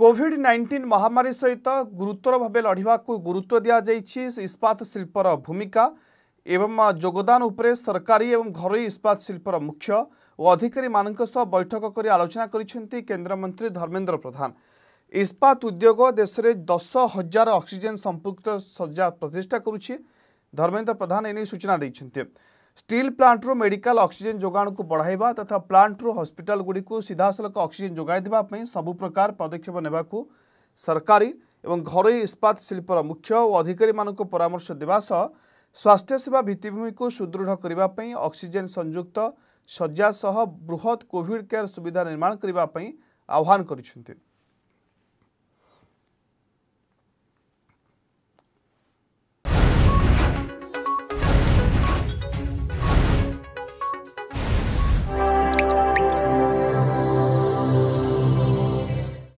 Covid nineteen ମହାମାରୀ ସହିତ ଗୁରୁତର ଭାବେ ଲଢ଼ିବାକୁ ଗୁରୁତ୍ୱ ଦିଆଯାଇଛି ଇସ୍ପାତ ଶିଳ୍ପର ଭୂମିକା ଏବଂ ଯୋଗଦାନ ଉପରେ ସରକାରୀ ଏବଂ ଘରୋଇ ଇସ୍ପାତ ଶିଳ୍ପର ମୁଖ୍ୟ ଓ ଅଧିକାରୀମାନଙ୍କ ସହ ବୈଠକ କରି ଆଲୋଚନା କରିଛନ୍ତି କେନ୍ଦ୍ରମନ୍ତ୍ରୀ ଧର୍ମେନ୍ଦ୍ର ପ୍ରଧାନ ଇସ୍ପାତ ଉଦ୍ୟୋଗ ଦେଶରେ ଦଶ ହଜାର ଅକ୍ସିଜେନ୍ ସମ୍ପୃକ୍ତ ଶଯ୍ୟା ପ୍ରତିଷ୍ଠା କରୁଛି ଧର୍ମେନ୍ଦ୍ର ପ୍ରଧାନ ଏନେଇ ସୂଚନା ଦେଇଛନ୍ତି प्लांट रु मेडिकल जोगाण जो बढाइवा तथा प्लांट रु हस्पिटाल गुडी पई प्रकार सिधासल अक्सिजेन जोइदेवा सरकारी एवं घरै इस्पात शिल्प मुख्य व अधिकारी परामर्श स स्वास्थ्य सेवा स्वास्थ्यसेवा भिमि सुदृढ करबा पई अक्सिजेन संयुक्त सज्जा श्यासह बृहत कोभिड केयर सुविधा निर्माण करबा पई आह्वान गरिन्छ